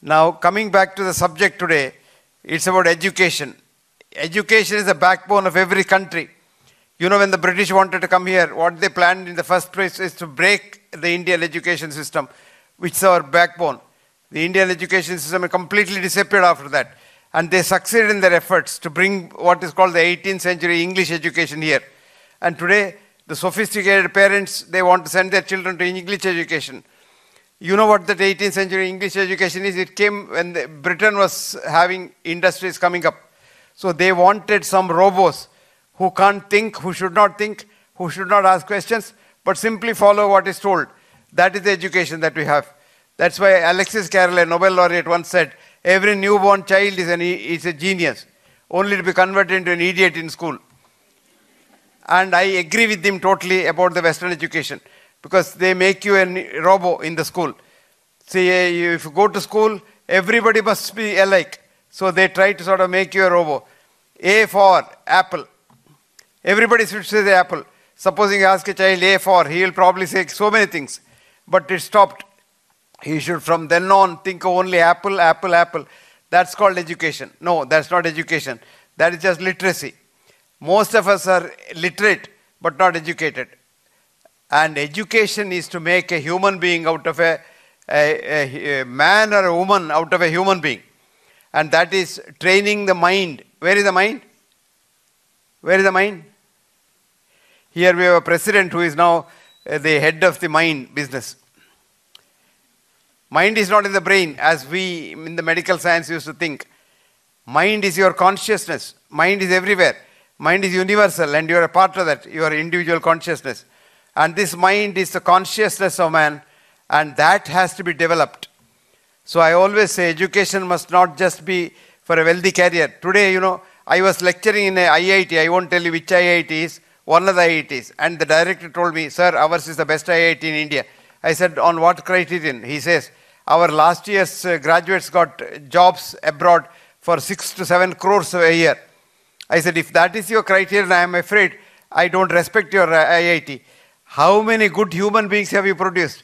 Now, coming back to the subject today, it's about education. Education is the backbone of every country. You know, when the British wanted to come here, what they planned in the first place is to break the Indian education system, which is our backbone. The Indian education system completely disappeared after that. And they succeeded in their efforts to bring what is called the 18th century English education here. And today, the sophisticated parents, they want to send their children to English education. You know what that 18th century English education is? It came when the, Britain was having industries coming up. So they wanted some robots who can't think, who should not think, who should not ask questions, but simply follow what is told. That is the education that we have. That's why Alexis Carroll, a Nobel laureate, once said, every newborn child is, an, is a genius, only to be converted into an idiot in school. And I agree with him totally about the Western education because they make you a robo in the school. See, eh, if you go to school, everybody must be alike. So they try to sort of make you a robo. A for apple. Everybody should say the apple. Supposing you ask a child A for, he will probably say so many things. But it stopped. He should from then on think of only apple, apple, apple. That's called education. No, that's not education. That is just literacy. Most of us are literate but not educated. And education is to make a human being out of a, a, a, a man or a woman out of a human being. And that is training the mind. Where is the mind? Where is the mind? Here we have a president who is now uh, the head of the mind business. Mind is not in the brain as we in the medical science used to think. Mind is your consciousness. Mind is everywhere. Mind is universal and you are a part of that, your individual consciousness. And this mind is the consciousness of man, and that has to be developed. So I always say education must not just be for a wealthy career. Today, you know, I was lecturing in a IIT, I won't tell you which IIT is, one of the IITs, and the director told me, Sir, ours is the best IIT in India. I said, On what criterion? He says, Our last year's uh, graduates got jobs abroad for six to seven crores a year. I said, If that is your criterion, I am afraid I don't respect your uh, IIT. How many good human beings have you produced?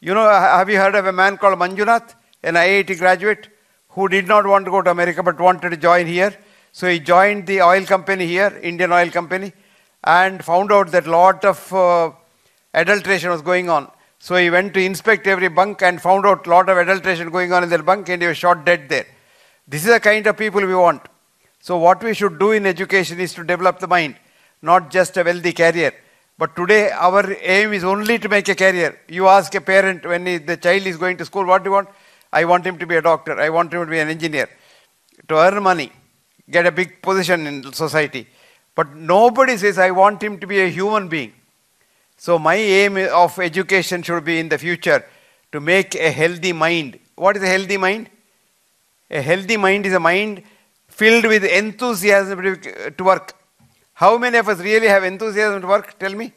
You know, have you heard of a man called Manjunath, an IIT graduate, who did not want to go to America but wanted to join here? So he joined the oil company here, Indian Oil Company, and found out that lot of uh, adulteration was going on. So he went to inspect every bunk and found out lot of adulteration going on in their bunk, and he was shot dead there. This is the kind of people we want. So what we should do in education is to develop the mind, not just a wealthy career. But today, our aim is only to make a career. You ask a parent when he, the child is going to school, what do you want? I want him to be a doctor. I want him to be an engineer. To earn money, get a big position in society. But nobody says, I want him to be a human being. So my aim of education should be in the future to make a healthy mind. What is a healthy mind? A healthy mind is a mind filled with enthusiasm to work. How many of us really have enthusiasm to work? Tell me.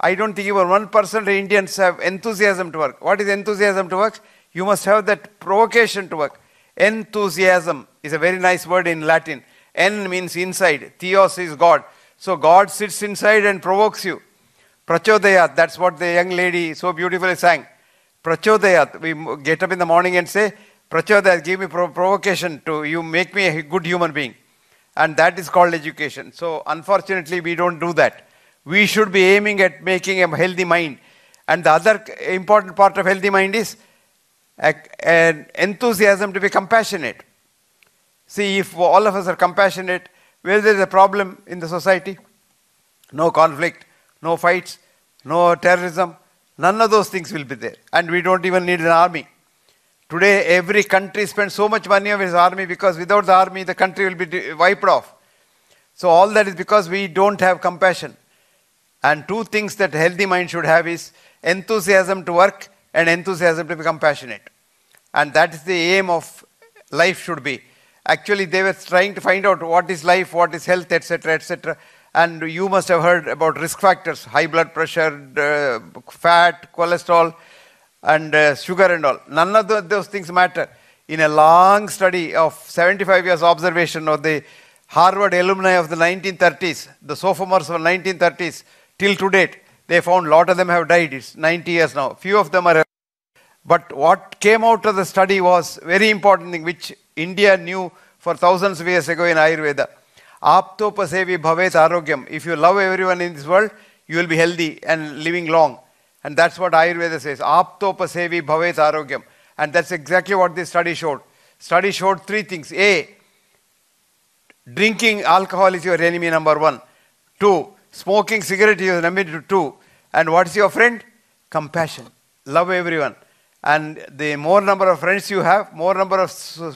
I don't think even 1% of Indians have enthusiasm to work. What is enthusiasm to work? You must have that provocation to work. Enthusiasm is a very nice word in Latin. En means inside, theos is God. So God sits inside and provokes you. Prachodayat, that's what the young lady so beautifully sang. Prachodayat, we get up in the morning and say, Prachodayat, give me provocation to you, make me a good human being and that is called education. So unfortunately, we don't do that. We should be aiming at making a healthy mind. And the other important part of healthy mind is an enthusiasm to be compassionate. See, if all of us are compassionate, where there is a problem in the society, no conflict, no fights, no terrorism, none of those things will be there. And we don't even need an army. Today, every country spends so much money on its army because without the army, the country will be wiped off. So, all that is because we don't have compassion. And two things that healthy mind should have is enthusiasm to work and enthusiasm to become passionate. And that is the aim of life should be. Actually, they were trying to find out what is life, what is health, etc., etc. And you must have heard about risk factors high blood pressure, uh, fat, cholesterol and uh, sugar and all. None of the, those things matter. In a long study of 75 years observation of the Harvard alumni of the 1930s, the sophomores of the 1930s, till to date, they found a lot of them have died. It's 90 years now. Few of them are. But what came out of the study was very important thing, which India knew for thousands of years ago in Ayurveda. Aptopasevi bhavet arogyam. If you love everyone in this world, you will be healthy and living long. And that's what Ayurveda says. Aptopasevi bhavet arogyam. And that's exactly what this study showed. Study showed three things. A, drinking alcohol is your enemy number one. Two, smoking cigarette is your enemy two. And what's your friend? Compassion. Love everyone. And the more number of friends you have, more number of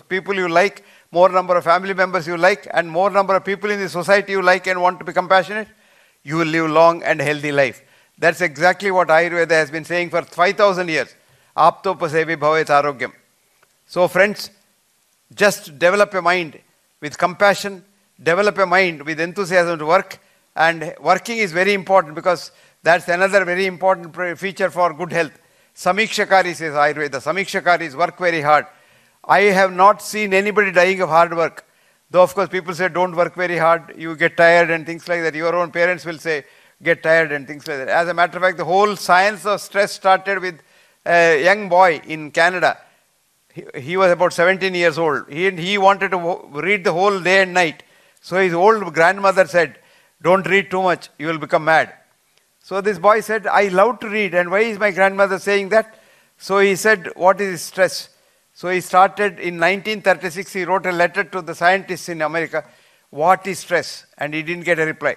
people you like, more number of family members you like, and more number of people in the society you like and want to be compassionate, you will live long and healthy life. That's exactly what Ayurveda has been saying for 5000 years. Aptopasevi bhavet arogyam. So friends, just develop a mind with compassion, develop a mind with enthusiasm to work. And working is very important because that's another very important feature for good health. Samikshakari says Ayurveda. Samikshakaris work very hard. I have not seen anybody dying of hard work. Though, of course, people say don't work very hard, you get tired and things like that. Your own parents will say, get tired and things like that. As a matter of fact, the whole science of stress started with a young boy in Canada. He, he was about 17 years old. He, he wanted to read the whole day and night. So his old grandmother said, Don't read too much, you will become mad. So this boy said, I love to read, and why is my grandmother saying that? So he said, What is stress? So he started in 1936, he wrote a letter to the scientists in America, What is stress? And he didn't get a reply.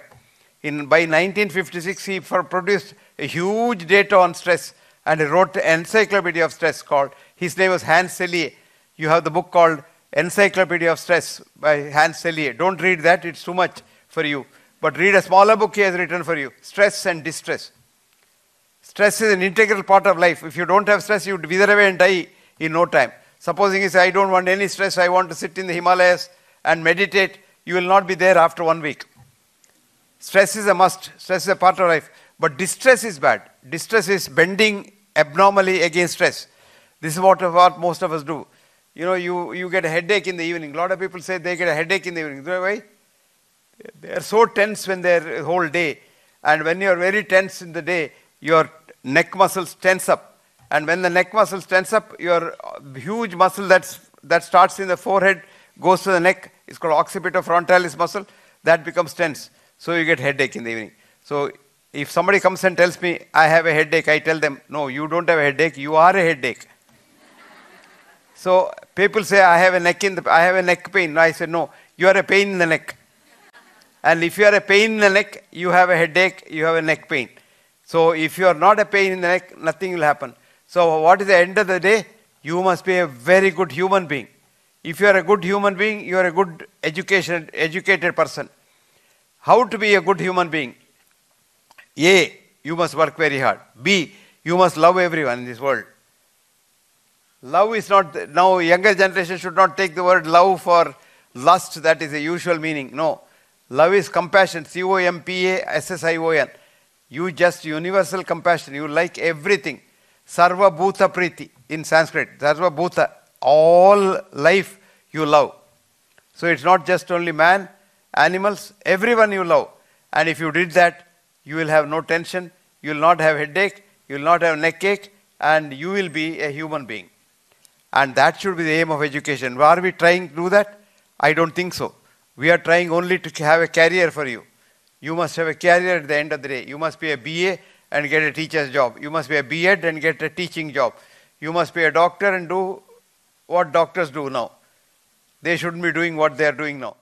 In, by 1956, he produced a huge data on stress and wrote an encyclopedia of stress called, his name was Hans Selye. You have the book called Encyclopedia of Stress by Hans Selye. Don't read that, it's too much for you. But read a smaller book he has written for you, Stress and Distress. Stress is an integral part of life. If you don't have stress, you would wither away and die in no time. Supposing you say, I don't want any stress, I want to sit in the Himalayas and meditate, you will not be there after one week. Stress is a must. Stress is a part of life. But distress is bad. Distress is bending abnormally against stress. This is what, what most of us do. You know, you, you get a headache in the evening. A lot of people say they get a headache in the evening. Do you know why? They are so tense when they're whole day. And when you're very tense in the day, your neck muscles tense up. And when the neck muscles tense up, your huge muscle that's, that starts in the forehead goes to the neck. It's called occipito frontalis muscle. That becomes tense. So you get headache in the evening. So if somebody comes and tells me, I have a headache, I tell them, no, you don't have a headache, you are a headache. so people say, I have a neck in the, I have a neck pain. I say, no, you are a pain in the neck. and if you are a pain in the neck, you have a headache, you have a neck pain. So if you are not a pain in the neck, nothing will happen. So what is the end of the day? You must be a very good human being. If you are a good human being, you are a good education, educated person. How to be a good human being? A. You must work very hard. B. You must love everyone in this world. Love is not, now younger generation should not take the word love for lust, that is the usual meaning. No. Love is compassion, C O M P A S S I O N. You just universal compassion, you like everything. Sarva Bhuta Priti in Sanskrit. Sarva Bhuta, all life you love. So it's not just only man, animals, everyone you love. And if you did that, you will have no tension, you will not have headache, you will not have neck ache, and you will be a human being. And that should be the aim of education. Are we trying to do that? I don't think so. We are trying only to have a career for you. You must have a career at the end of the day. You must be a BA and get a teacher's job. You must be a B.Ed and get a teaching job. You must be a doctor and do what doctors do now. They shouldn't be doing what they are doing now.